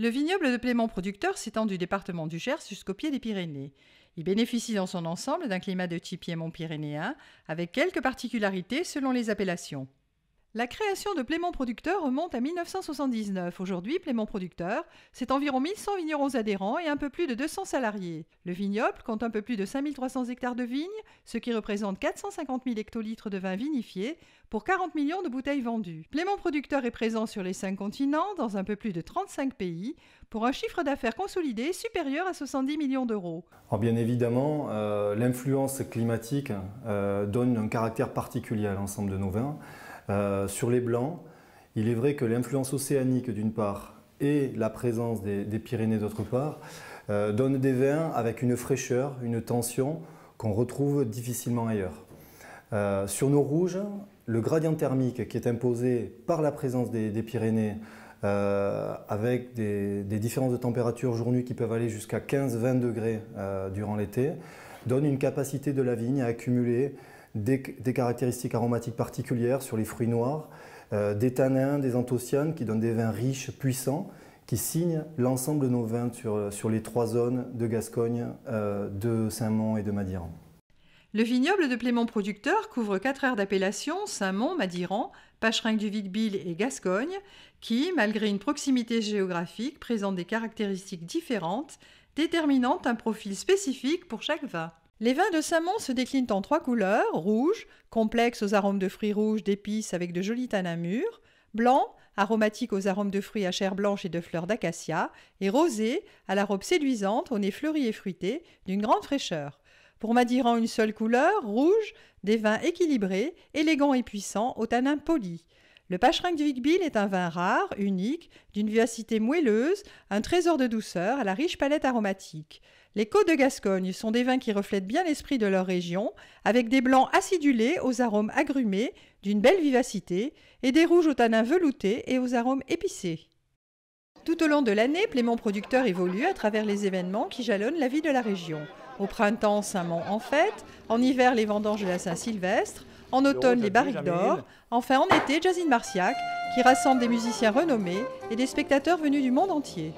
Le vignoble de Plément Producteur s'étend du département du Gers jusqu'au pied des Pyrénées. Il bénéficie dans son ensemble d'un climat de type piémont pyrénéen, avec quelques particularités selon les appellations. La création de Plément Producteur remonte à 1979. Aujourd'hui, Plément Producteur, c'est environ 1100 vignerons adhérents et un peu plus de 200 salariés. Le vignoble compte un peu plus de 5300 hectares de vignes, ce qui représente 450 000 hectolitres de vin vinifié pour 40 millions de bouteilles vendues. Plément Producteur est présent sur les cinq continents, dans un peu plus de 35 pays, pour un chiffre d'affaires consolidé supérieur à 70 millions d'euros. bien évidemment, euh, l'influence climatique euh, donne un caractère particulier à l'ensemble de nos vins. Euh, sur les blancs, il est vrai que l'influence océanique d'une part et la présence des, Pyrénées d'autre part euh, donnent des vins avec une fraîcheur, une tension qu'on retrouve difficilement ailleurs. Euh, sur nos rouges, le gradient thermique qui est imposé par la présence des, Pyrénées avec des, différences de température jour qui peuvent aller jusqu'à 15-20 degrés durant l'été, donne une capacité de la vigne à accumuler des, caractéristiques aromatiques particulières sur les fruits noirs, euh, des tanins, des anthocyanes qui donnent des vins riches, puissants, qui signent l'ensemble de nos vins sur, euh, les trois zones de Gascogne, euh, de Saint-Mont et de Madiran. Le vignoble de Plément Producteur couvre quatre aires d'appellation, Saint-Mont, Madiran, pacherin du vic Vicbil et Gascogne, qui, malgré une proximité géographique, présentent des caractéristiques différentes, déterminant un profil spécifique pour chaque vin. Les vins de Samon se déclinent en trois couleurs rouge, complexe aux arômes de fruits rouges, d'épices avec de jolis tanins mûrs, blanc, aromatique aux arômes de fruits à chair blanche et de fleurs d'acacia, et rosé, à la robe séduisante, au nez fleuri et fruité, d'une grande fraîcheur. Pour en une seule couleur, rouge, des vins équilibrés, élégants et puissants, au tanin poli. Le pacherin du Vicbil est un vin rare, unique, d'une vivacité moelleuse, un trésor de douceur à la riche palette aromatique. Les Côtes de Gascogne sont des vins qui reflètent bien l'esprit de leur région, avec des blancs acidulés aux arômes agrumés, d'une belle vivacité, et des rouges aux tanins veloutés et aux arômes épicés. Tout au long de l'année, Plémont Producteur évolue à travers les événements qui jalonnent la vie de la région. Au printemps, Saint-Mont en fête, en hiver, les vendanges de la Saint-Sylvestre, en automne, les barriques d'or, enfin en été, Jasine Marciac, qui rassemble des musiciens renommés et des spectateurs venus du monde entier.